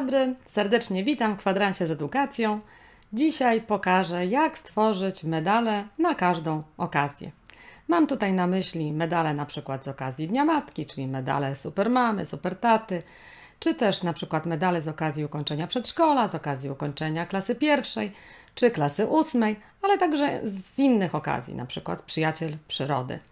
dobry, serdecznie witam w kwadransie z edukacją. Dzisiaj pokażę, jak stworzyć medale na każdą okazję. Mam tutaj na myśli medale na przykład z okazji Dnia Matki, czyli medale supermamy, supertaty, czy też na przykład medale z okazji ukończenia przedszkola, z okazji ukończenia klasy pierwszej, czy klasy ósmej, ale także z innych okazji, na przykład przyjaciel przyrody –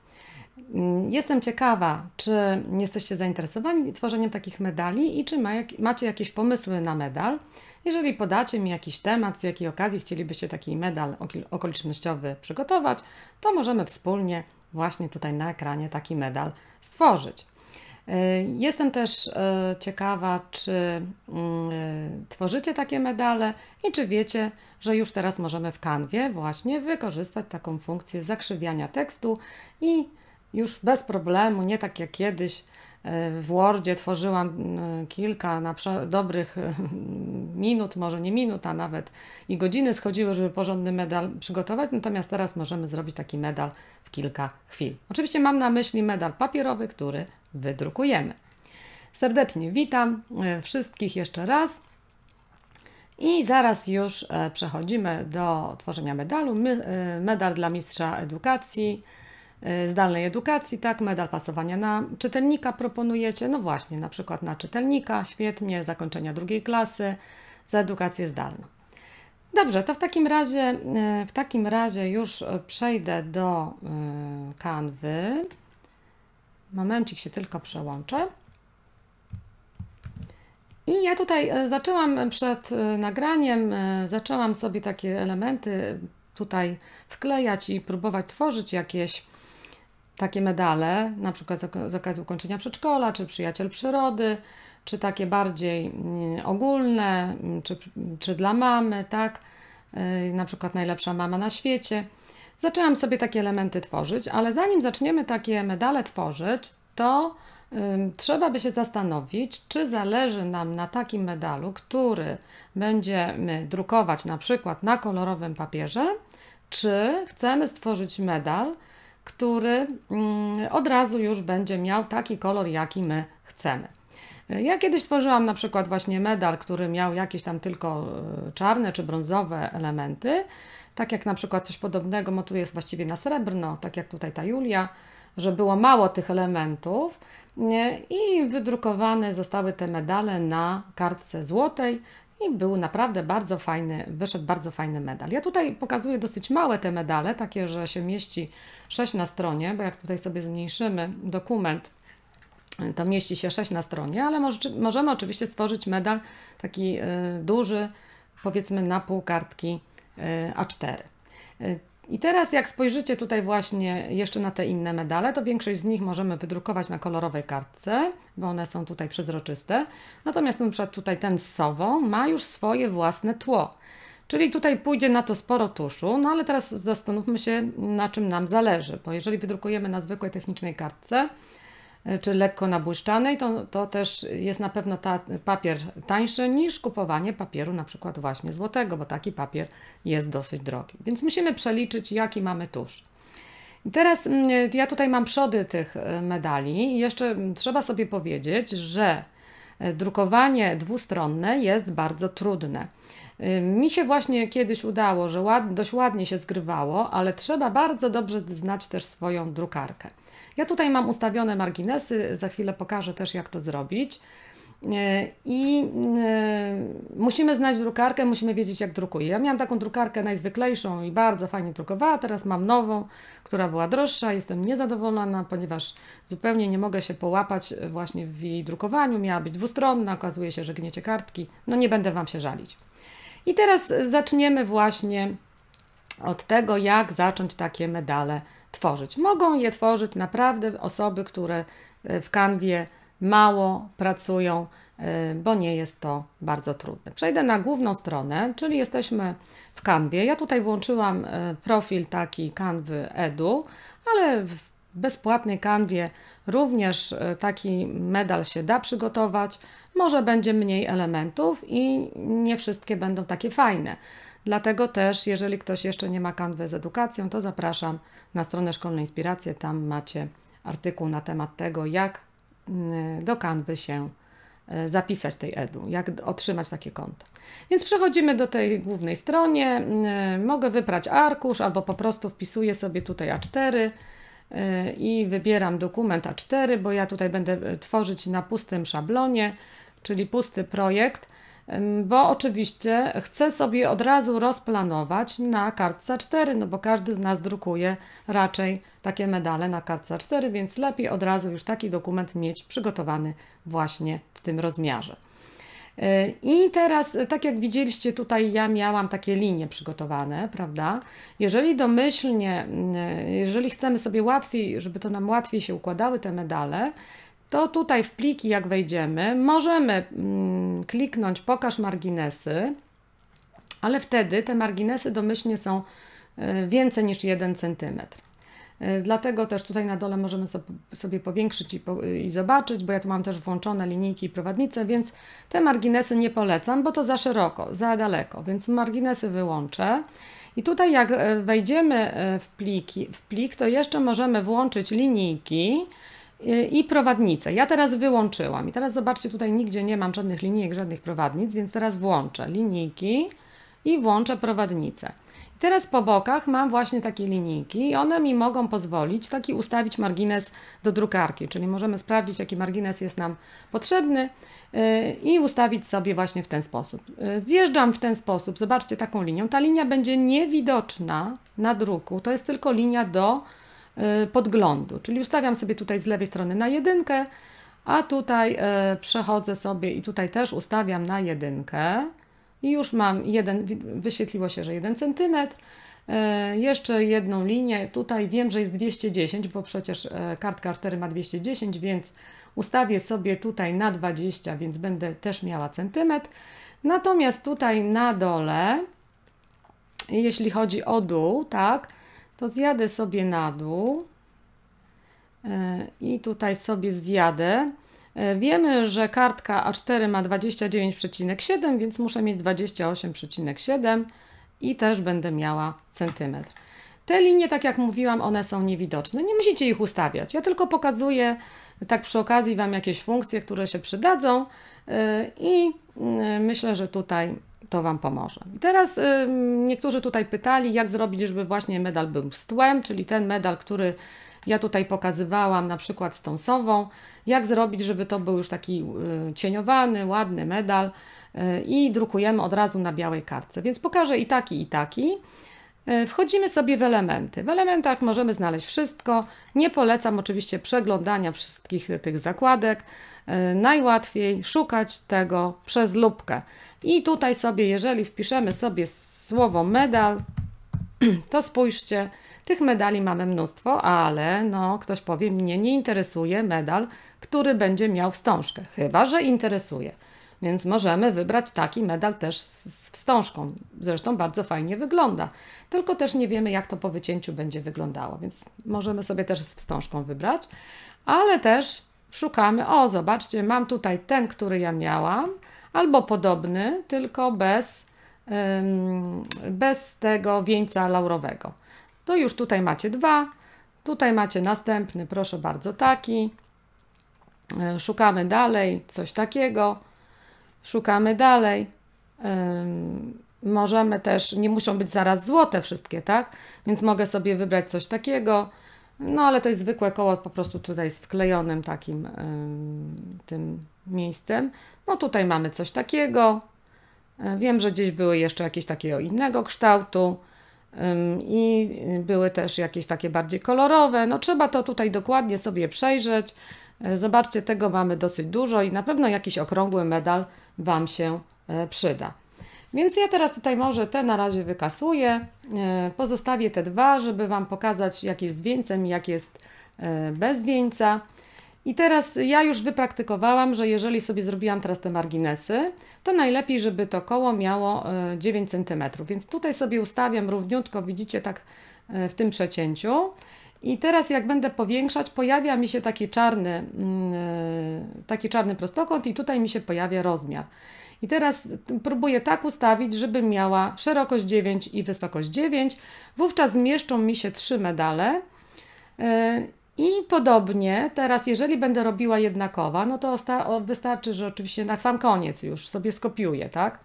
Mm, jestem ciekawa, czy jesteście zainteresowani tworzeniem takich medali i czy ma, macie jakieś pomysły na medal. Jeżeli podacie mi jakiś temat, z jakiej okazji chcielibyście taki medal okolicznościowy przygotować, to możemy wspólnie właśnie tutaj na ekranie taki medal stworzyć. Y, jestem też y, ciekawa, czy mm, tworzycie takie medale i czy wiecie, że już teraz możemy w kanwie właśnie wykorzystać taką funkcję zakrzywiania tekstu i już bez problemu, nie tak jak kiedyś e, w Wordzie tworzyłam e, kilka dobrych e, minut, może nie minut, a nawet i godziny schodziły, żeby porządny medal przygotować, natomiast teraz możemy zrobić taki medal w kilka chwil. Oczywiście mam na myśli medal papierowy, który wydrukujemy. Serdecznie witam wszystkich jeszcze raz. I zaraz już przechodzimy do tworzenia medalu. medal dla mistrza edukacji E, zdalnej edukacji, tak, medal pasowania na czytelnika proponujecie, no właśnie, na przykład na czytelnika, świetnie, zakończenia drugiej klasy za edukację zdalną. Dobrze, to w takim razie, e, w takim razie już e, przejdę do kanwy. Momencik się tylko przełączę. I ja tutaj zaczęłam przed nagraniem, zaczęłam sobie takie elementy tutaj wklejać i próbować tworzyć jakieś takie medale, na przykład z okazji ukończenia przedszkola, czy przyjaciel przyrody, czy takie bardziej mm, ogólne, mm, czy, czy dla mamy, tak? Y, na przykład najlepsza mama na świecie. Zaczęłam sobie takie elementy tworzyć, ale zanim zaczniemy takie medale tworzyć, to trzeba by się zastanowić, czy zależy nam na takim medalu, który będziemy drukować na przykład na kolorowym papierze, czy chcemy stworzyć medal, który mm, od razu już będzie miał taki kolor, jaki my chcemy. Ja kiedyś tworzyłam na przykład właśnie medal, który miał jakieś tam tylko e, czarne czy brązowe elementy, tak jak na przykład coś podobnego, bo tu jest właściwie na srebrno, tak jak tutaj ta Julia, że było mało tych elementów i wydrukowane zostały te medale na kartce złotej, i był naprawdę bardzo fajny, wyszedł bardzo fajny medal. Ja tutaj pokazuję dosyć małe te medale, takie, że się mieści 6 na stronie, bo jak tutaj sobie zmniejszymy dokument, to mieści się 6 na stronie, ale może, możemy oczywiście stworzyć medal taki y, duży, powiedzmy na pół kartki y, A4. I teraz jak spojrzycie tutaj właśnie jeszcze na te inne medale, to większość z nich możemy wydrukować na kolorowej kartce, bo one są tutaj przezroczyste. Natomiast na przykład tutaj ten z sową ma już swoje własne tło. Czyli tutaj pójdzie na to sporo tuszu, no ale teraz zastanówmy się, na czym nam zależy, bo jeżeli wydrukujemy na zwykłej technicznej kartce, E, czy lekko nabłyszczanej, to, to też jest na pewno ta, papier tańszy niż kupowanie papieru na przykład właśnie złotego, bo taki papier jest dosyć drogi. Więc musimy przeliczyć, jaki mamy tusz. I teraz mm, ja tutaj mam przody tych e, medali i jeszcze trzeba sobie powiedzieć, że e, drukowanie dwustronne jest bardzo trudne. Mi się właśnie kiedyś udało, że ład, dość ładnie się zgrywało, ale trzeba bardzo dobrze znać też swoją drukarkę. Ja tutaj mam ustawione marginesy, za chwilę pokażę też jak to zrobić. E, I e, musimy znać drukarkę, musimy wiedzieć jak drukuje. Ja miałam taką drukarkę najzwyklejszą i bardzo fajnie drukowała, teraz mam nową, która była droższa, jestem niezadowolona, ponieważ zupełnie nie mogę się połapać właśnie w jej drukowaniu, miała być dwustronna, okazuje się, że gniecie kartki, no nie będę Wam się żalić. I teraz zaczniemy właśnie od tego, jak zacząć takie medale tworzyć. Mogą je tworzyć naprawdę osoby, które e, w kanwie mało pracują, e, bo nie jest to bardzo trudne. Przejdę na główną stronę, czyli jesteśmy w kanwie. Ja tutaj włączyłam e, profil taki kanwy Edu, ale w bezpłatnej kanwie również taki medal się da przygotować. Może będzie mniej elementów i nie wszystkie będą takie fajne. Dlatego też, jeżeli ktoś jeszcze nie ma kanwy z edukacją, to zapraszam na stronę Szkolne Inspiracje. Tam macie artykuł na temat tego, jak mm, do kanwy się e, zapisać tej edu, jak otrzymać takie konto. Więc przechodzimy do tej głównej stronie. Mm, e, mogę wyprać arkusz albo po prostu wpisuję sobie tutaj A4 e, i wybieram dokument A4, bo ja tutaj będę tworzyć na pustym szablonie, czyli pusty projekt bo oczywiście chcę sobie od razu rozplanować na kartce 4, no bo każdy z nas drukuje raczej takie medale na kartce 4, więc lepiej od razu już taki dokument mieć przygotowany właśnie w tym rozmiarze. E, I teraz, e, tak jak widzieliście, tutaj ja miałam takie linie przygotowane, prawda? Jeżeli domyślnie, mm, e, jeżeli chcemy sobie łatwiej, żeby to nam łatwiej się układały te medale, to tutaj w pliki, jak wejdziemy, możemy mm, kliknąć pokaż marginesy, ale wtedy te marginesy domyślnie są e, więcej niż 1 cm. E, dlatego też tutaj na dole możemy sobie powiększyć i, po, i, zobaczyć, bo ja tu mam też włączone linijki i prowadnice, więc te marginesy nie polecam, bo to za szeroko, za daleko, więc marginesy wyłączę. I tutaj jak e, wejdziemy w, pliki, w plik, to jeszcze możemy włączyć linijki, i prowadnicę. Ja teraz wyłączyłam i teraz zobaczcie, tutaj nigdzie nie mam żadnych linijek, żadnych prowadnic, więc teraz włączę linijki i włączę prowadnicę. teraz po bokach mam właśnie takie linijki i one mi mogą pozwolić taki ustawić margines do drukarki, czyli możemy sprawdzić, jaki margines jest nam potrzebny y, i ustawić sobie właśnie w ten sposób. Y, zjeżdżam w ten sposób, zobaczcie taką linią. Ta linia będzie niewidoczna na druku, to jest tylko linia do E, podglądu. Czyli ustawiam sobie tutaj z lewej strony na jedynkę, a tutaj e, przechodzę sobie i tutaj też ustawiam na jedynkę. I już mam jeden, wyświetliło się, że 1 cm. E, jeszcze jedną linię. Tutaj wiem, że jest 210, bo przecież kartka 4 ma 210, więc ustawię sobie tutaj na 20, więc będę też miała centymetr. Natomiast tutaj na dole, jeśli chodzi o dół, tak, to zjadę sobie na dół e, i tutaj sobie zjadę. E, wiemy, że kartka A4 ma 29,7, więc muszę mieć 28,7 i też będę miała centymetr. Te linie, tak jak mówiłam, one są niewidoczne. Nie musicie ich ustawiać. Ja tylko pokazuję tak przy okazji Wam jakieś funkcje, które się przydadzą e, i myślę, że tutaj to Wam pomoże. I teraz y, niektórzy tutaj pytali, jak zrobić, żeby właśnie medal był z tłem, czyli ten medal, który ja tutaj pokazywałam, na przykład z tą sową, jak zrobić, żeby to był już taki y, cieniowany, ładny medal y, i drukujemy od razu na białej kartce. Więc pokażę i taki, i taki. E, wchodzimy sobie w elementy. W elementach możemy znaleźć wszystko. Nie polecam oczywiście przeglądania wszystkich tych zakładek. E, najłatwiej szukać tego przez lupkę. I tutaj sobie, jeżeli wpiszemy sobie słowo medal, to spójrzcie, tych medali mamy mnóstwo, ale no, ktoś powie, mnie nie interesuje medal, który będzie miał wstążkę. Chyba, że interesuje. Więc możemy wybrać taki medal też z wstążką. Zresztą bardzo fajnie wygląda. Tylko też nie wiemy, jak to po wycięciu będzie wyglądało, więc możemy sobie też z wstążką wybrać. Ale też szukamy, o zobaczcie, mam tutaj ten, który ja miałam, albo podobny, tylko bez, ym, bez tego wieńca laurowego. To już tutaj macie dwa, tutaj macie następny, proszę bardzo, taki. E, szukamy dalej, coś takiego szukamy dalej. Możemy też, nie muszą być zaraz złote wszystkie, tak? Więc mogę sobie wybrać coś takiego. No ale to jest zwykłe koło, po prostu tutaj z wklejonym takim tym miejscem. No tutaj mamy coś takiego. Wiem, że gdzieś były jeszcze jakieś takiego innego kształtu i były też jakieś takie bardziej kolorowe. No trzeba to tutaj dokładnie sobie przejrzeć. Zobaczcie, tego mamy dosyć dużo i na pewno jakiś okrągły medal Wam się e, przyda. Więc ja teraz tutaj może te na razie wykasuję, e, pozostawię te dwa, żeby Wam pokazać jak jest z wieńcem, jak jest e, bez wieńca. I teraz ja już wypraktykowałam, że jeżeli sobie zrobiłam teraz te marginesy, to najlepiej, żeby to koło miało 9 cm. Więc tutaj sobie ustawiam równiutko, widzicie, tak w tym przecięciu. I teraz jak będę powiększać, pojawia mi się taki czarny, mm, e, taki czarny prostokąt i tutaj mi się pojawia rozmiar. I teraz próbuję tak ustawić, żeby miała szerokość 9 i wysokość 9. Wówczas zmieszczą mi się trzy medale. E, I podobnie teraz, jeżeli będę robiła jednakowa, no to wystarczy, że oczywiście na sam koniec już sobie skopiuję, tak?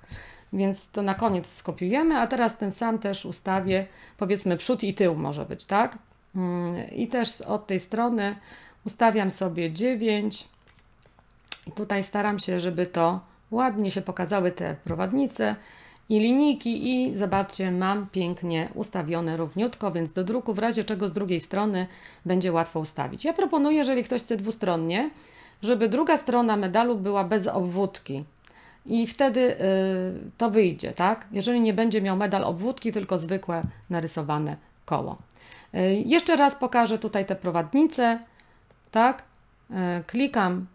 Więc to na koniec skopiujemy, a teraz ten sam też ustawię, powiedzmy przód i tył może być, tak? I też od tej strony ustawiam sobie 9. I tutaj staram się, żeby to ładnie się pokazały te prowadnice i linijki i zobaczcie, mam pięknie ustawione równiutko, więc do druku w razie czego z drugiej strony będzie łatwo ustawić. Ja proponuję, jeżeli ktoś chce dwustronnie, żeby druga strona medalu była bez obwódki. I wtedy y, to wyjdzie, tak? Jeżeli nie będzie miał medal obwódki, tylko zwykłe narysowane koło. E, jeszcze raz pokażę tutaj te prowadnice, tak? E, klikam,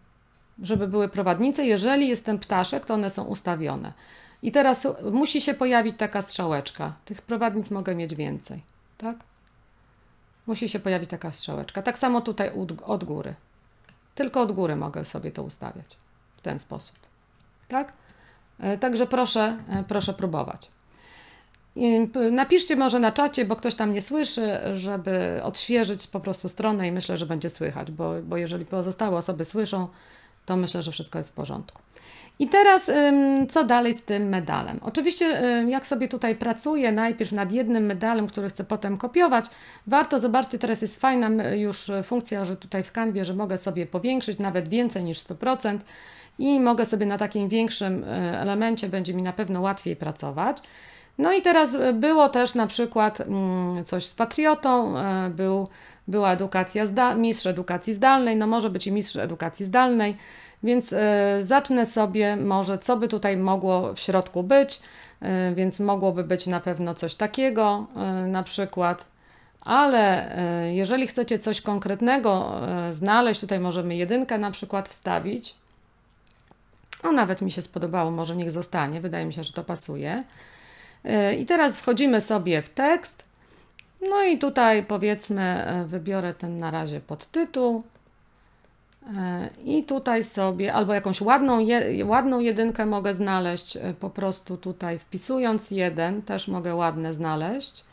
żeby były prowadnice. Jeżeli jest ten ptaszek, to one są ustawione. I teraz musi się pojawić taka strzałeczka. Tych prowadnic mogę mieć więcej, tak? Musi się pojawić taka strzałeczka. Tak samo tutaj od góry. Tylko od góry mogę sobie to ustawiać w ten sposób, tak? E, także proszę, proszę próbować. Napiszcie może na czacie, bo ktoś tam nie słyszy, żeby odświeżyć po prostu stronę i myślę, że będzie słychać, bo, bo jeżeli pozostałe osoby słyszą, to myślę, że wszystko jest w porządku. I teraz, co dalej z tym medalem? Oczywiście, y, jak sobie tutaj pracuję najpierw nad jednym medalem, który chcę potem kopiować, warto, zobaczcie, teraz jest fajna już funkcja, że tutaj w kanwie, że mogę sobie powiększyć nawet więcej niż 100% i mogę sobie na takim większym y, elemencie, będzie mi na pewno łatwiej pracować. No i teraz e, było też na przykład mm, coś z patriotą, e, był, była edukacja, zda, mistrz edukacji zdalnej, no może być i mistrz edukacji zdalnej, więc e, zacznę sobie może, co by tutaj mogło w środku być, więc mogłoby być na pewno coś takiego na przykład, ale jeżeli chcecie coś konkretnego znaleźć, tutaj możemy jedynkę na przykład wstawić, o no, nawet mi się spodobało, może niech zostanie, wydaje mi się, że to pasuje. E, I teraz wchodzimy sobie w tekst. No i tutaj powiedzmy e, wybiorę ten na razie podtytuł. E, I tutaj sobie albo jakąś ładną, je, ładną jedynkę mogę znaleźć po prostu tutaj wpisując jeden, też mogę ładne znaleźć.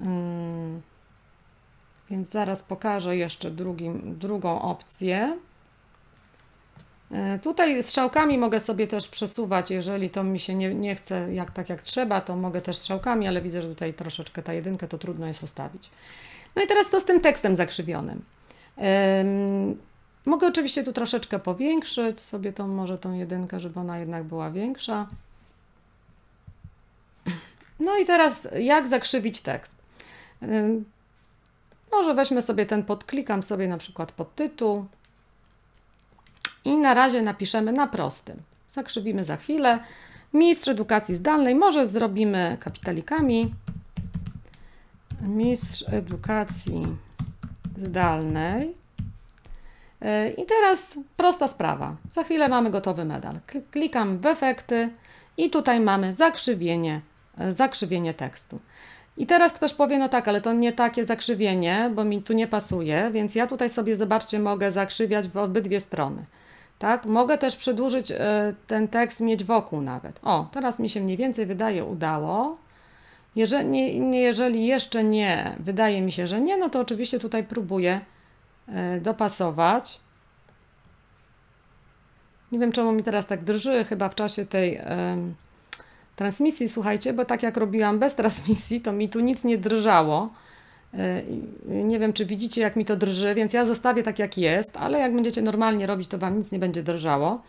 Mm, więc zaraz pokażę jeszcze drugim, drugą opcję. E, tutaj strzałkami mogę sobie też przesuwać, jeżeli to mi się nie, nie chce jak, tak jak trzeba, to mogę też strzałkami, ale widzę, że tutaj troszeczkę ta jedynkę to trudno jest ustawić. No i teraz to z tym tekstem zakrzywionym. mogę oczywiście tu troszeczkę powiększyć sobie tą, może tą jedynkę, żeby ona jednak była większa. No i teraz jak zakrzywić tekst? może weźmy sobie ten, podklikam sobie na przykład podtytuł. I na razie napiszemy na prostym. Zakrzywimy za chwilę. Mistrz edukacji zdalnej może zrobimy kapitalikami. Mistrz edukacji zdalnej. E, I teraz prosta sprawa. Za chwilę mamy gotowy medal. Klikam w efekty i tutaj mamy zakrzywienie, e, zakrzywienie tekstu. I teraz ktoś powie, no tak, ale to nie takie zakrzywienie, bo mi tu nie pasuje, więc ja tutaj sobie, zobaczcie, mogę zakrzywiać w obydwie strony. Tak? Mogę też przedłużyć e, ten tekst, mieć wokół nawet. O, teraz mi się mniej więcej wydaje udało. Jeżeli, nie, jeżeli jeszcze nie, wydaje mi się, że nie, no to oczywiście tutaj próbuję e, dopasować. Nie wiem, czemu mi teraz tak drży, chyba w czasie tej transmisji, słuchajcie, bo tak jak robiłam bez transmisji, to mi tu nic nie drżało. E, nie wiem, czy widzicie, jak mi to drży, więc ja zostawię tak, jak jest, ale jak będziecie normalnie robić, to Wam nic nie będzie drżało.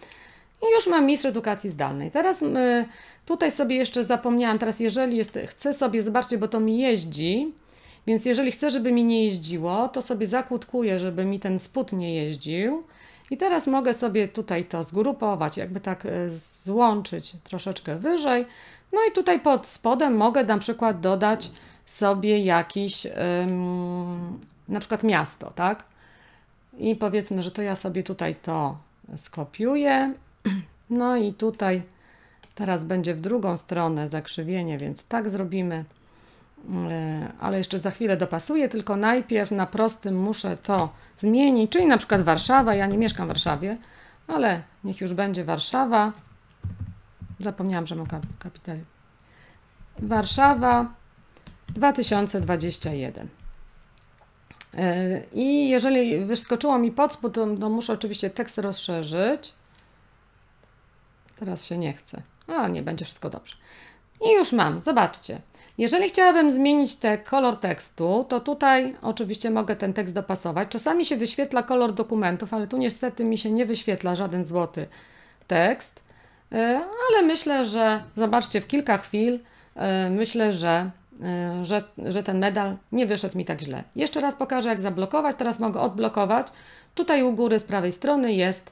I już mam mistrz edukacji zdalnej. Teraz e, tutaj sobie jeszcze zapomniałam, teraz jeżeli jest, chcę sobie, zobaczcie, bo to mi jeździ, więc jeżeli chcę, żeby mi nie jeździło, to sobie zakłódkuję, żeby mi ten spód nie jeździł. I teraz mogę sobie tutaj to zgrupować, jakby tak e, złączyć troszeczkę wyżej. No i tutaj pod spodem mogę na przykład dodać sobie jakiś, na przykład miasto, tak? I powiedzmy, że to ja sobie tutaj to skopiuję. No i tutaj teraz będzie w drugą stronę zakrzywienie, więc tak zrobimy. Mm, e, ale jeszcze za chwilę dopasuję, tylko najpierw na prostym muszę to zmienić, czyli na przykład Warszawa. Ja nie mieszkam w Warszawie, ale niech już będzie Warszawa. Zapomniałam, że mam kapitel. Warszawa 2021. E, I jeżeli wyskoczyło mi pod spód, to, to no, muszę oczywiście tekst rozszerzyć. Teraz się nie chce. A, nie, będzie wszystko dobrze. I już mam, zobaczcie. Jeżeli chciałabym zmienić te kolor tekstu, to tutaj oczywiście mogę ten tekst dopasować. Czasami się wyświetla kolor dokumentów, ale tu niestety mi się nie wyświetla żaden złoty tekst. E, ale myślę, że zobaczcie, w kilka chwil e, myślę, że Y, że, że ten medal nie wyszedł mi tak źle. Jeszcze raz pokażę, jak zablokować. Teraz mogę odblokować. Tutaj u góry z prawej strony jest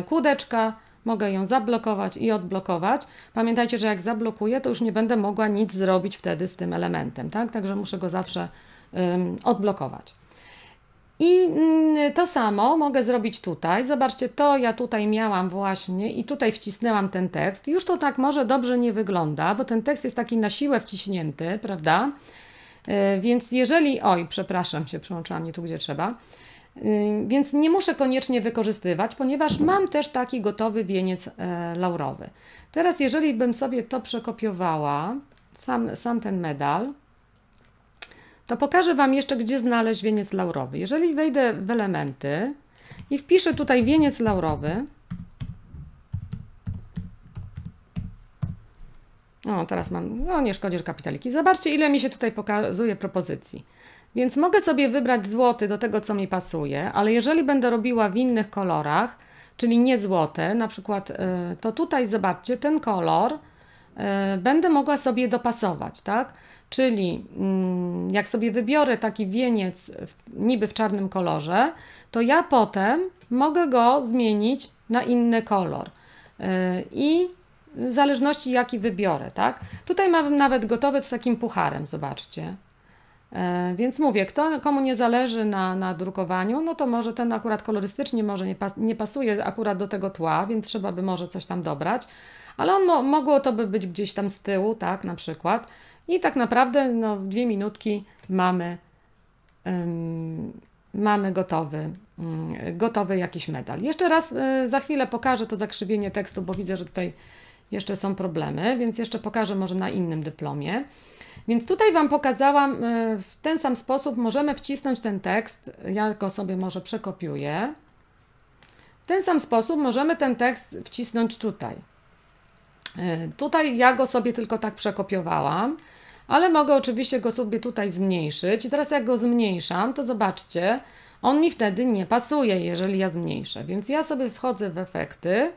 y, kłódeczka. Mogę ją zablokować i odblokować. Pamiętajcie, że jak zablokuję, to już nie będę mogła nic zrobić wtedy z tym elementem, tak? Także muszę go zawsze odblokować. I mm, to samo mogę zrobić tutaj. Zobaczcie, to ja tutaj miałam właśnie i tutaj wcisnęłam ten tekst. Już to tak może dobrze nie wygląda, bo ten tekst jest taki na siłę wciśnięty, prawda? E, więc jeżeli, oj, przepraszam się, przełączyłam nie tu, gdzie trzeba. E, więc nie muszę koniecznie wykorzystywać, ponieważ mam też taki gotowy wieniec e, laurowy. Teraz, jeżeli bym sobie to przekopiowała, sam, sam ten medal, to pokażę Wam jeszcze, gdzie znaleźć wieniec laurowy. Jeżeli wejdę w elementy i wpiszę tutaj wieniec laurowy, O, teraz mam, no nie szkodzisz kapitaliki. Zobaczcie, ile mi się tutaj pokazuje propozycji. Więc mogę sobie wybrać złoty do tego, co mi pasuje, ale jeżeli będę robiła w innych kolorach, czyli nie złote, na przykład, y, to tutaj zobaczcie, ten kolor y, będę mogła sobie dopasować, tak? Czyli mm, jak sobie wybiorę taki wieniec niby w czarnym kolorze, to ja potem mogę go zmienić na inny kolor. Y, I w zależności jaki wybiorę, tak? Tutaj mam nawet gotowy z takim pucharem, zobaczcie. Y, więc mówię, kto, komu nie zależy na, na drukowaniu, no to może ten akurat kolorystycznie może nie, pas, nie pasuje akurat do tego tła, więc trzeba by może coś tam dobrać, ale on mo, mogło to by być gdzieś tam z tyłu, tak, na przykład. I tak naprawdę no, w dwie minutki mamy, ym, mamy gotowy, ym, mm, gotowy jakiś medal. Jeszcze raz y, za chwilę pokażę to zakrzywienie tekstu, bo widzę, że tutaj jeszcze są problemy, więc jeszcze pokażę może na innym dyplomie. Więc tutaj Wam pokazałam, y, w ten sam sposób możemy wcisnąć ten tekst. Ja go sobie może przekopiuję. W ten sam sposób możemy ten tekst wcisnąć tutaj. E, tutaj ja go sobie tylko tak przekopiowałam ale mogę oczywiście go sobie tutaj zmniejszyć. I teraz jak go zmniejszam, to zobaczcie, on mi wtedy nie pasuje, jeżeli ja zmniejszę. Więc ja sobie wchodzę w efekty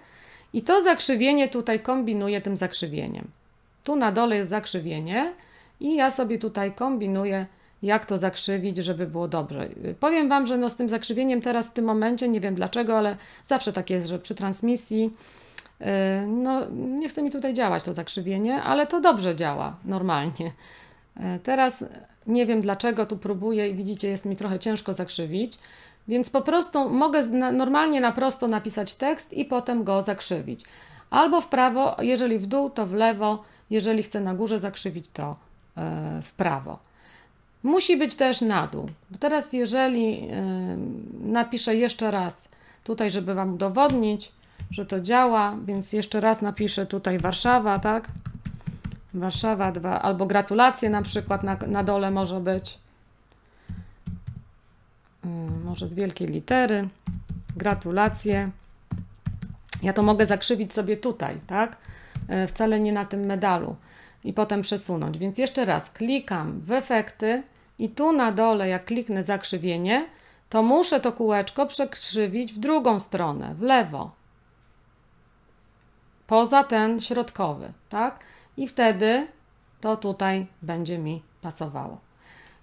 i to zakrzywienie tutaj kombinuję tym zakrzywieniem. Tu na dole jest zakrzywienie i ja sobie tutaj kombinuję, jak to zakrzywić, żeby było dobrze. Powiem Wam, że no z tym zakrzywieniem teraz w tym momencie, nie wiem dlaczego, ale zawsze tak jest, że przy transmisji Yy, no, nie chce mi tutaj działać to zakrzywienie, ale to dobrze działa normalnie. Yy, teraz nie wiem dlaczego tu próbuję i widzicie, jest mi trochę ciężko zakrzywić, więc po prostu mogę normalnie na prosto napisać tekst i potem go zakrzywić. Albo w prawo, jeżeli w dół, to w lewo, jeżeli chcę na górze zakrzywić, to yy, w prawo. Musi być też na dół. Teraz jeżeli napiszę jeszcze raz tutaj, żeby Wam udowodnić, że to działa, więc jeszcze raz napiszę tutaj Warszawa, tak? Warszawa 2, albo gratulacje na przykład na, na dole może być. Mm, może z wielkiej litery. Gratulacje. Ja to mogę zakrzywić sobie tutaj, tak? E, wcale nie na tym medalu. I potem przesunąć. Więc jeszcze raz klikam w efekty i tu na dole, jak kliknę zakrzywienie, to muszę to kółeczko przekrzywić w drugą stronę, w lewo poza ten środkowy, tak? I wtedy to tutaj będzie mi pasowało.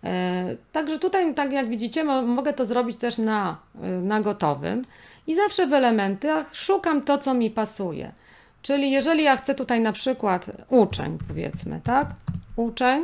E, także tutaj, tak jak widzicie, mogę to zrobić też na, e, na gotowym i zawsze w elementach szukam to, co mi pasuje. Czyli jeżeli ja chcę tutaj na przykład uczeń, powiedzmy, tak? Uczeń,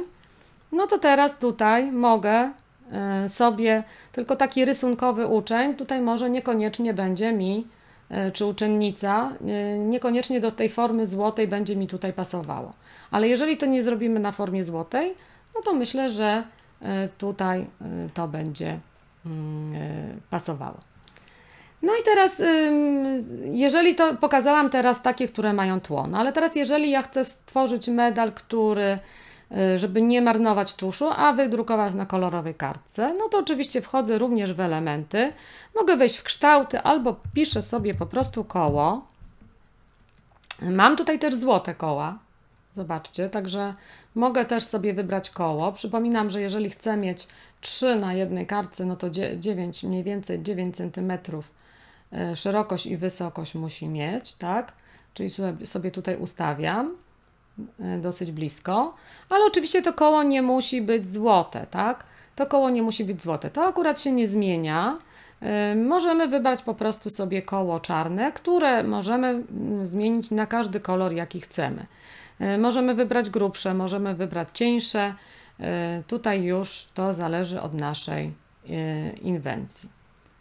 no to teraz tutaj mogę e, sobie tylko taki rysunkowy uczeń, tutaj może niekoniecznie będzie mi E, czy uczennica, e, niekoniecznie do tej formy złotej będzie mi tutaj pasowało. Ale jeżeli to nie zrobimy na formie złotej, no to myślę, że e, tutaj to będzie mm, pasowało. No i teraz, jeżeli to pokazałam teraz takie, które mają tło, no ale teraz jeżeli ja chcę stworzyć medal, który Y, żeby nie marnować tuszu, a wydrukować na kolorowej kartce, no to oczywiście wchodzę również w elementy. Mogę wejść w kształty albo piszę sobie po prostu koło. Mam tutaj też złote koła, Zobaczcie, także mogę też sobie wybrać koło. Przypominam, że jeżeli chcę mieć 3 na jednej kartce, no to 9, mniej więcej 9 cm y, szerokość i wysokość musi mieć, tak? Czyli sobie tutaj ustawiam. E, dosyć blisko, ale oczywiście to koło nie musi być złote, tak? To koło nie musi być złote. To akurat się nie zmienia. E, możemy wybrać po prostu sobie koło czarne, które możemy mm, zmienić na każdy kolor, jaki chcemy. E, możemy wybrać grubsze, możemy wybrać cieńsze. Tutaj już to zależy od naszej inwencji.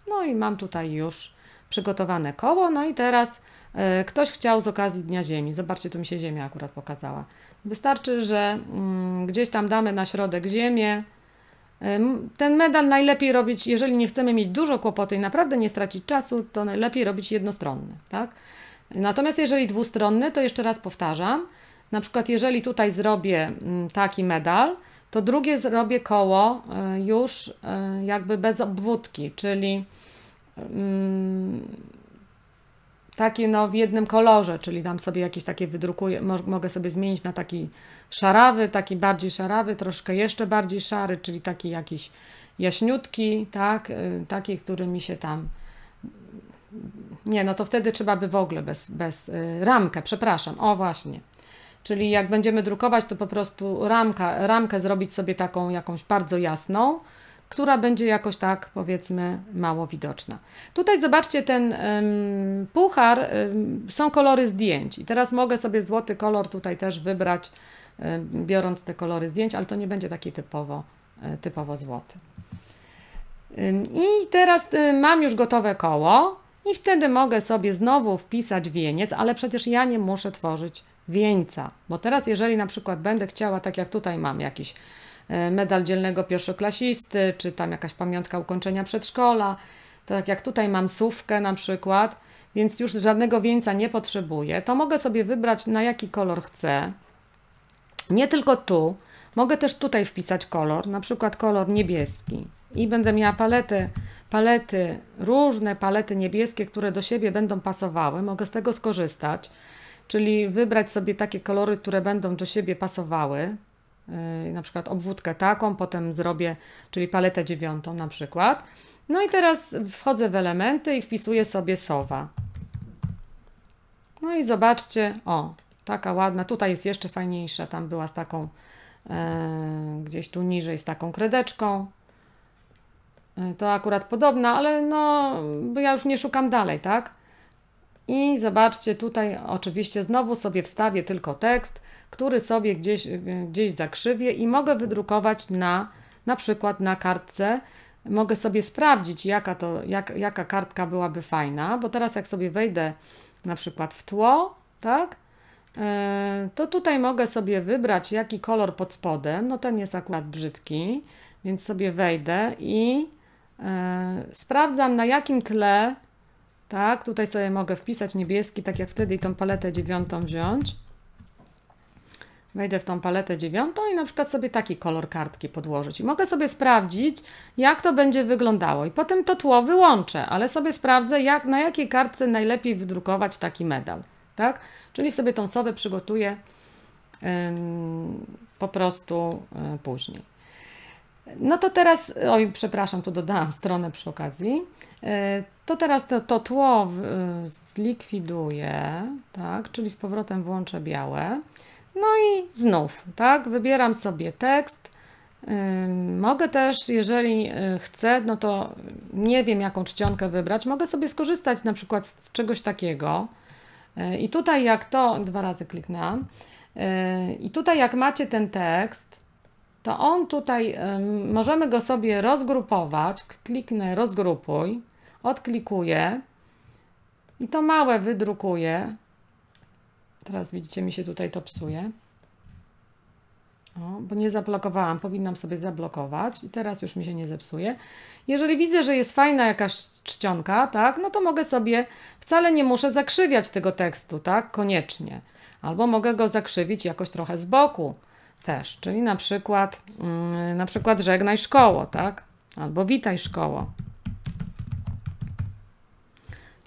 No i mam tutaj już przygotowane koło. No i teraz E, ktoś chciał z okazji Dnia Ziemi. Zobaczcie, tu mi się Ziemia akurat pokazała. Wystarczy, że mm, gdzieś tam damy na środek Ziemię. Ten medal najlepiej robić, jeżeli nie chcemy mieć dużo kłopoty i naprawdę nie stracić czasu, to najlepiej robić jednostronny, tak? Natomiast jeżeli dwustronny, to jeszcze raz powtarzam, na przykład jeżeli tutaj zrobię mm, taki medal, to drugie zrobię koło e, już e, jakby bez obwódki, czyli mm, takie no w jednym kolorze, czyli dam sobie jakieś takie wydrukuję, mogę sobie zmienić na taki szarawy, taki bardziej szarawy, troszkę jeszcze bardziej szary, czyli taki jakiś jaśniutki, tak, y, taki, który mi się tam nie, no to wtedy trzeba by w ogóle bez, bez y, ramkę, przepraszam, o właśnie. Czyli jak będziemy drukować, to po prostu ramka, ramkę zrobić sobie taką jakąś bardzo jasną, która będzie jakoś tak powiedzmy mało widoczna. Tutaj zobaczcie ten ym, puchar, ym, są kolory zdjęć i teraz mogę sobie złoty kolor tutaj też wybrać, ym, biorąc te kolory zdjęć, ale to nie będzie taki typowo, y, typowo złoty. I teraz y, mam już gotowe koło i wtedy mogę sobie znowu wpisać wieniec, ale przecież ja nie muszę tworzyć wieńca, bo teraz jeżeli na przykład będę chciała, tak jak tutaj mam jakiś E, medal dzielnego pierwszoklasisty, czy tam jakaś pamiątka ukończenia przedszkola. Tak jak tutaj mam suwkę na przykład, więc już żadnego wieńca nie potrzebuję, to mogę sobie wybrać na jaki kolor chcę. Nie tylko tu, mogę też tutaj wpisać kolor, na przykład kolor niebieski. I będę miała palety, palety, różne palety niebieskie, które do siebie będą pasowały. Mogę z tego skorzystać, czyli wybrać sobie takie kolory, które będą do siebie pasowały. Y, na przykład obwódkę taką, potem zrobię, czyli paletę dziewiątą na przykład. No i teraz wchodzę w elementy i wpisuję sobie sowa. No i zobaczcie, o, taka ładna, tutaj jest jeszcze fajniejsza, tam była z taką, e, gdzieś tu niżej z taką kredeczką. E, to akurat podobna, ale no, bo ja już nie szukam dalej, tak? I zobaczcie, tutaj oczywiście znowu sobie wstawię tylko tekst, który sobie gdzieś, e, gdzieś zakrzywię i mogę wydrukować na, na przykład na kartce. Mogę sobie sprawdzić, jaka, to, jak, jaka kartka byłaby fajna, bo teraz jak sobie wejdę na przykład w tło, tak, e, to tutaj mogę sobie wybrać, jaki kolor pod spodem. No ten jest akurat brzydki, więc sobie wejdę i e, sprawdzam, na jakim tle tak, tutaj sobie mogę wpisać niebieski, tak jak wtedy i tą paletę dziewiątą wziąć. Wejdę w tą paletę dziewiątą i na przykład sobie taki kolor kartki podłożyć. I mogę sobie sprawdzić, jak to będzie wyglądało. I potem to tło wyłączę, ale sobie sprawdzę, jak, na jakiej kartce najlepiej wydrukować taki medal. Tak? Czyli sobie tą sowę przygotuję ym, po prostu y, później. No to teraz, oj, przepraszam, tu dodałam stronę przy okazji. E, to teraz to, to tło e, zlikwiduję, tak, czyli z powrotem włączę białe. No i znów, tak, wybieram sobie tekst. E, mogę też, jeżeli chcę, no to nie wiem, jaką czcionkę wybrać, mogę sobie skorzystać na przykład z czegoś takiego. I tutaj jak to, dwa razy kliknę. I tutaj jak macie ten tekst, to on tutaj, możemy go sobie rozgrupować. Kliknę rozgrupuj, odklikuję i to małe wydrukuję. Teraz widzicie, mi się tutaj to psuje. O, bo nie zablokowałam, powinnam sobie zablokować i teraz już mi się nie zepsuje. Jeżeli widzę, że jest fajna jakaś czcionka, tak, no to mogę sobie, wcale nie muszę zakrzywiać tego tekstu, tak, koniecznie. Albo mogę go zakrzywić jakoś trochę z boku też, czyli na przykład, mm, na przykład żegnaj szkoło, tak? Albo witaj szkoło.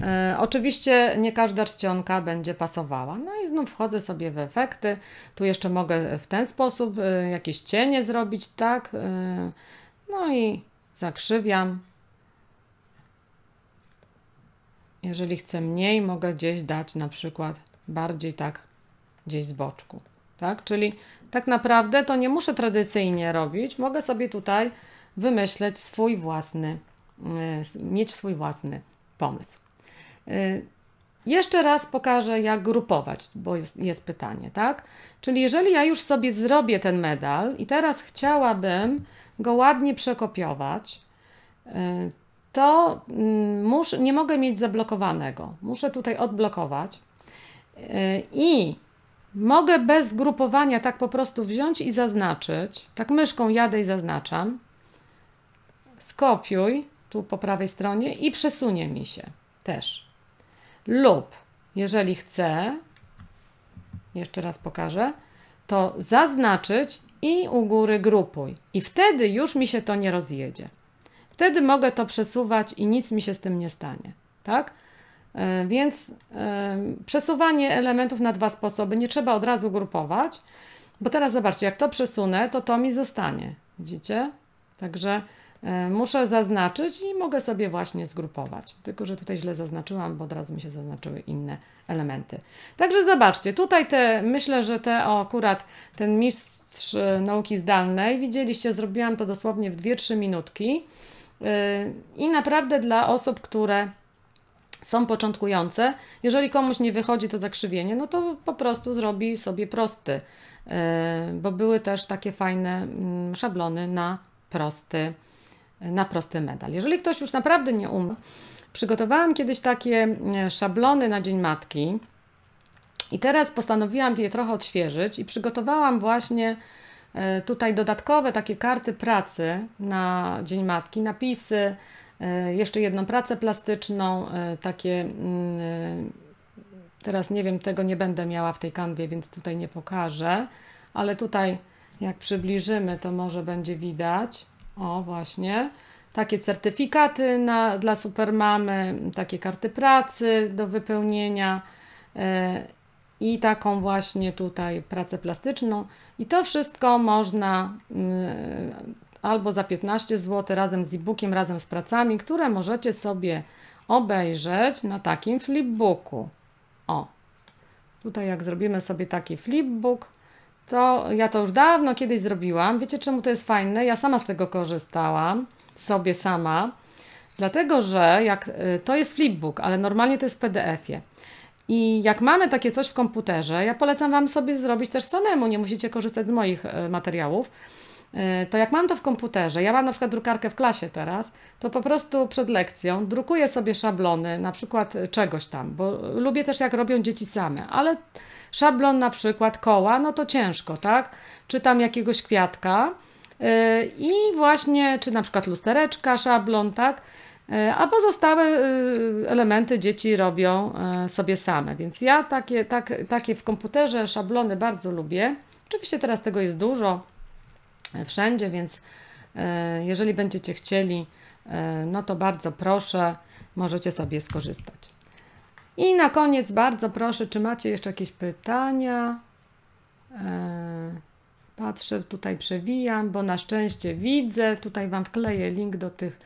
E, oczywiście nie każda czcionka będzie pasowała. No i znów wchodzę sobie w efekty. Tu jeszcze mogę w ten sposób e, jakieś cienie zrobić, tak? E, no i zakrzywiam. Jeżeli chcę mniej, mogę gdzieś dać na przykład bardziej tak gdzieś z boczku tak? Czyli tak naprawdę to nie muszę tradycyjnie robić, mogę sobie tutaj wymyśleć swój własny, y, mieć swój własny pomysł. Y, jeszcze raz pokażę, jak grupować, bo jest, jest, pytanie, tak? Czyli jeżeli ja już sobie zrobię ten medal i teraz chciałabym go ładnie przekopiować, y, to mm, mus, nie mogę mieć zablokowanego. Muszę tutaj odblokować. I Mogę bez grupowania tak po prostu wziąć i zaznaczyć. Tak myszką jadę i zaznaczam. Skopiuj tu po prawej stronie i przesunie mi się też. Lub jeżeli chcę, jeszcze raz pokażę, to zaznaczyć i u góry grupuj. I wtedy już mi się to nie rozjedzie. Wtedy mogę to przesuwać i nic mi się z tym nie stanie. Tak? E, więc e, przesuwanie elementów na dwa sposoby, nie trzeba od razu grupować, bo teraz zobaczcie, jak to przesunę, to to mi zostanie. Widzicie? Także e, muszę zaznaczyć i mogę sobie właśnie zgrupować. Tylko, że tutaj źle zaznaczyłam, bo od razu mi się zaznaczyły inne elementy. Także zobaczcie, tutaj te, myślę, że te o, akurat ten mistrz nauki zdalnej, widzieliście, zrobiłam to dosłownie w 2-3 minutki i naprawdę dla osób, które są początkujące. Jeżeli komuś nie wychodzi to zakrzywienie, no to po prostu zrobi sobie prosty, e, bo były też takie fajne mm, szablony na prosty, na prosty medal. Jeżeli ktoś już naprawdę nie umie, przygotowałam kiedyś takie e, szablony na Dzień Matki i teraz postanowiłam je trochę odświeżyć i przygotowałam właśnie e, tutaj dodatkowe takie karty pracy na Dzień Matki, napisy, E, jeszcze jedną pracę plastyczną, e, takie mm, e, teraz nie wiem, tego nie będę miała w tej kanwie, więc tutaj nie pokażę, ale tutaj jak przybliżymy, to może będzie widać. O, właśnie. Takie certyfikaty na, dla supermamy, takie karty pracy do wypełnienia i taką właśnie tutaj pracę plastyczną. I to wszystko można mm, albo za 15 zł razem z e-bookiem, razem z pracami, które możecie sobie obejrzeć na takim flipbooku. O, tutaj jak zrobimy sobie taki flipbook, to ja to już dawno kiedyś zrobiłam. Wiecie czemu to jest fajne? Ja sama z tego korzystałam, sobie sama. Dlatego, że jak y, to jest flipbook, ale normalnie to jest w PDF-ie. I jak mamy takie coś w komputerze, ja polecam Wam sobie zrobić też samemu, nie musicie korzystać z moich y, materiałów E, to jak mam to w komputerze, ja mam na przykład drukarkę w klasie teraz, to po prostu przed lekcją drukuję sobie szablony, na przykład e, czegoś tam, bo lubię też jak robią dzieci same, ale szablon na przykład koła, no to ciężko, tak? Czy tam jakiegoś kwiatka e, i właśnie, czy na przykład lustereczka, szablon, tak? a pozostałe elementy dzieci robią sobie same, więc ja takie, tak, takie w komputerze szablony bardzo lubię. Oczywiście teraz tego jest dużo, wszędzie, więc e, jeżeli będziecie chcieli, e, no to bardzo proszę, możecie sobie skorzystać. I na koniec bardzo proszę, czy macie jeszcze jakieś pytania? E, patrzę, tutaj przewijam, bo na szczęście widzę. Tutaj Wam wkleję link do tych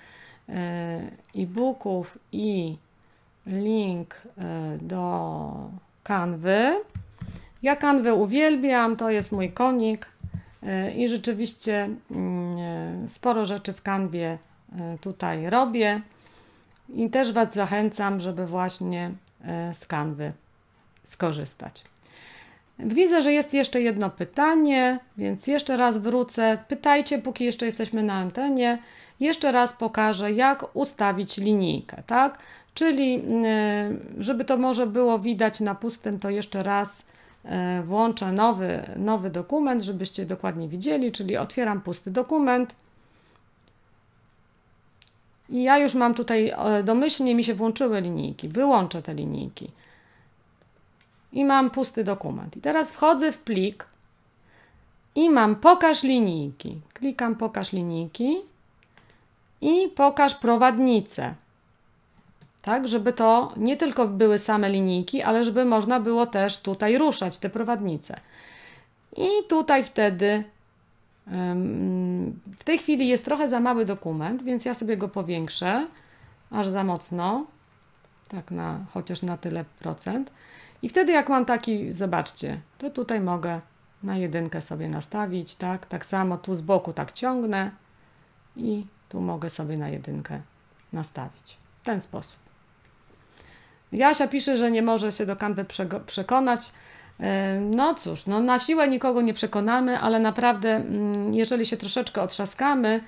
e-booków i link do kanwy. Ja kanwę uwielbiam, to jest mój konik. E, I rzeczywiście mm, e, sporo rzeczy w kanwie e, tutaj robię. I też Was zachęcam, żeby właśnie z kanwy skorzystać. Widzę, że jest jeszcze jedno pytanie, więc jeszcze raz wrócę. Pytajcie, póki jeszcze jesteśmy na antenie. Jeszcze raz pokażę, jak ustawić linijkę, tak? Czyli, mm, żeby to może było widać na pustym, to jeszcze raz E, włączę nowy, nowy dokument, żebyście dokładnie widzieli, czyli otwieram pusty dokument. I ja już mam tutaj e, domyślnie mi się włączyły linijki, wyłączę te linijki. I mam pusty dokument. I teraz wchodzę w plik i mam pokaż linijki. Klikam pokaż linijki i pokaż prowadnicę tak, żeby to nie tylko były same linijki, ale żeby można było też tutaj ruszać te prowadnice. I tutaj wtedy, w tej chwili jest trochę za mały dokument, więc ja sobie go powiększę aż za mocno, tak na chociaż na tyle procent. I wtedy jak mam taki, zobaczcie, to tutaj mogę na jedynkę sobie nastawić, tak? Tak samo tu z boku tak ciągnę i tu mogę sobie na jedynkę nastawić. W ten sposób. Jasia pisze, że nie może się do kanwy przekonać. E, no cóż, no na siłę nikogo nie przekonamy, ale naprawdę, mm, jeżeli się troszeczkę otrzaskamy,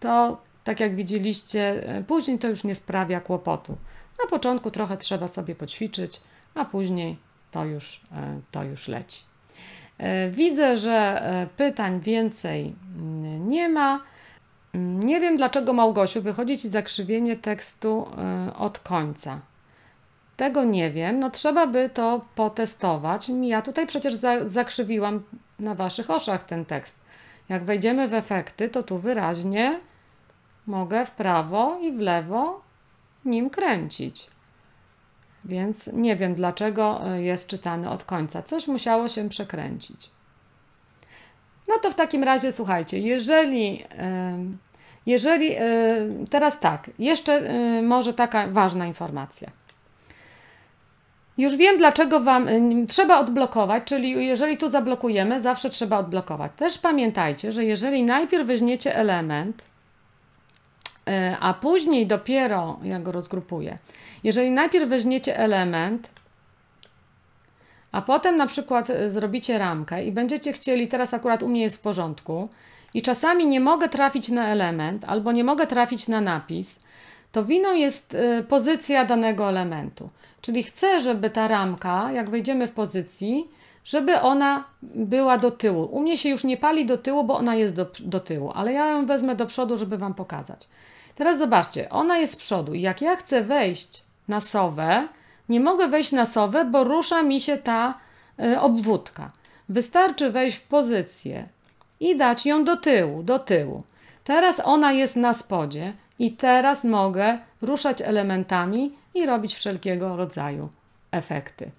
to tak jak widzieliście, e, później to już nie sprawia kłopotu. Na początku trochę trzeba sobie poćwiczyć, a później to już, e, to już leci. Widzę, że pytań więcej mm, nie ma. Mm, nie wiem, dlaczego Małgosiu wychodzi ci zakrzywienie tekstu od końca. Tego nie wiem. No trzeba by to potestować. Ja tutaj przecież za, zakrzywiłam na Waszych oczach ten tekst. Jak wejdziemy w efekty, to tu wyraźnie mogę w prawo i w lewo nim kręcić. Więc nie wiem, dlaczego e, jest czytany od końca. Coś musiało się przekręcić. No to w takim razie słuchajcie, jeżeli, jeżeli e, teraz tak, jeszcze e, może taka ważna informacja. Już wiem, dlaczego Wam y, trzeba odblokować, czyli jeżeli tu zablokujemy, zawsze trzeba odblokować. Też pamiętajcie, że jeżeli najpierw weźmiecie element, y, a później dopiero, ja go rozgrupuję, jeżeli najpierw weźmiecie element, a potem na przykład y, zrobicie ramkę i będziecie chcieli, teraz akurat u mnie jest w porządku, i czasami nie mogę trafić na element albo nie mogę trafić na napis, to winą jest y, pozycja danego elementu. Czyli chcę, żeby ta ramka, jak wejdziemy w pozycji, żeby ona była do tyłu. U mnie się już nie pali do tyłu, bo ona jest do, do tyłu, ale ja ją wezmę do przodu, żeby Wam pokazać. Teraz zobaczcie, ona jest z przodu i jak ja chcę wejść na sowę, nie mogę wejść na sowę, bo rusza mi się ta y, obwódka. Wystarczy wejść w pozycję i dać ją do tyłu, do tyłu. Teraz ona jest na spodzie i teraz mogę ruszać elementami i robić wszelkiego rodzaju efekty.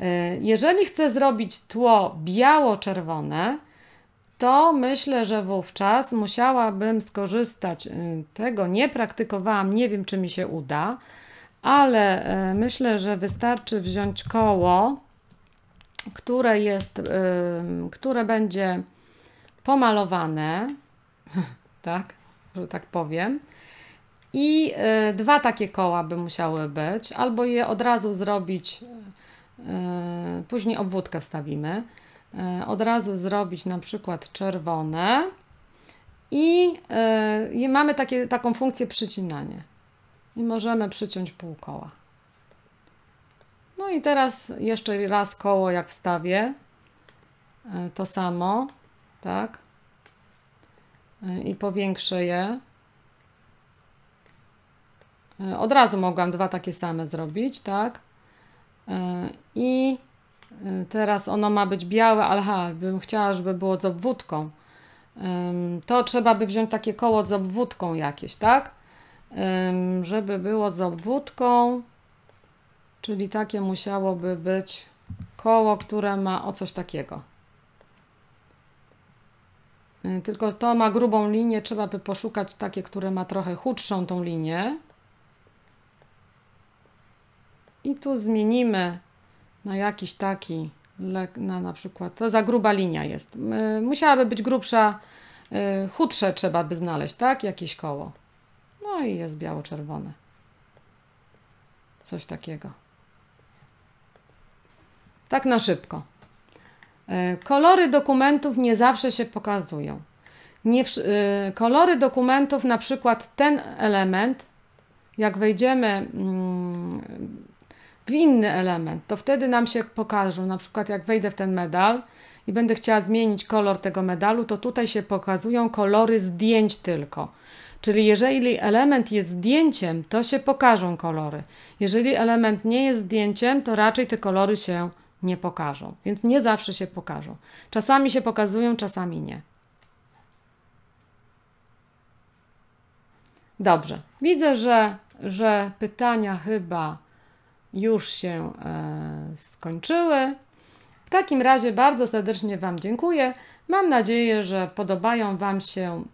E, jeżeli chcę zrobić tło biało-czerwone, to myślę, że wówczas musiałabym skorzystać. E, tego nie praktykowałam, nie wiem, czy mi się uda, ale e, myślę, że wystarczy wziąć koło, które jest, które będzie pomalowane, tak? że tak powiem. I e, dwa takie koła by musiały być, albo je od razu zrobić, e, później obwódkę wstawimy, e, od razu zrobić na przykład czerwone i mamy takie, taką funkcję przycinanie. I możemy przyciąć pół koła. No i teraz jeszcze raz koło jak wstawię, to samo, tak? i powiększę je. E, od razu mogłam dwa takie same zrobić, tak? E, I e, teraz ono ma być białe, ale ha, bym chciała, żeby było z obwódką. To trzeba by wziąć takie koło z obwódką jakieś, tak? Żeby było z obwódką, czyli takie musiałoby być koło, które ma o coś takiego. Y, tylko to ma grubą linię, trzeba by poszukać takie, które ma trochę chudszą tą linię. I tu zmienimy na jakiś taki, na, na przykład, to za gruba linia jest. Y, musiałaby być grubsza, y, chudsze trzeba by znaleźć, tak? Jakieś koło. No i jest biało-czerwone. Coś takiego. Tak na szybko. E, kolory dokumentów nie zawsze się pokazują. Nie, e, kolory dokumentów, na przykład ten element, jak wejdziemy mm, w inny element, to wtedy nam się pokażą. Na przykład, jak wejdę w ten medal i będę chciała zmienić kolor tego medalu, to tutaj się pokazują kolory zdjęć tylko. Czyli jeżeli element jest zdjęciem, to się pokażą kolory. Jeżeli element nie jest zdjęciem, to raczej te kolory się pokażą nie pokażą. Więc nie zawsze się pokażą. Czasami się pokazują, czasami nie. Dobrze. Widzę, że, że pytania chyba już się e, skończyły. W takim razie bardzo serdecznie Wam dziękuję. Mam nadzieję, że podobają Wam się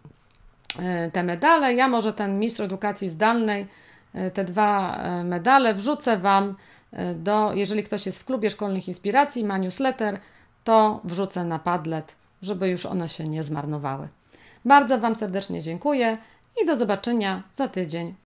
e, te medale. Ja może ten mistrz edukacji zdalnej, e, te dwa e, medale wrzucę Wam do, jeżeli ktoś jest w klubie szkolnych inspiracji, ma newsletter, to wrzucę na Padlet, żeby już one się nie zmarnowały. Bardzo Wam serdecznie dziękuję i do zobaczenia za tydzień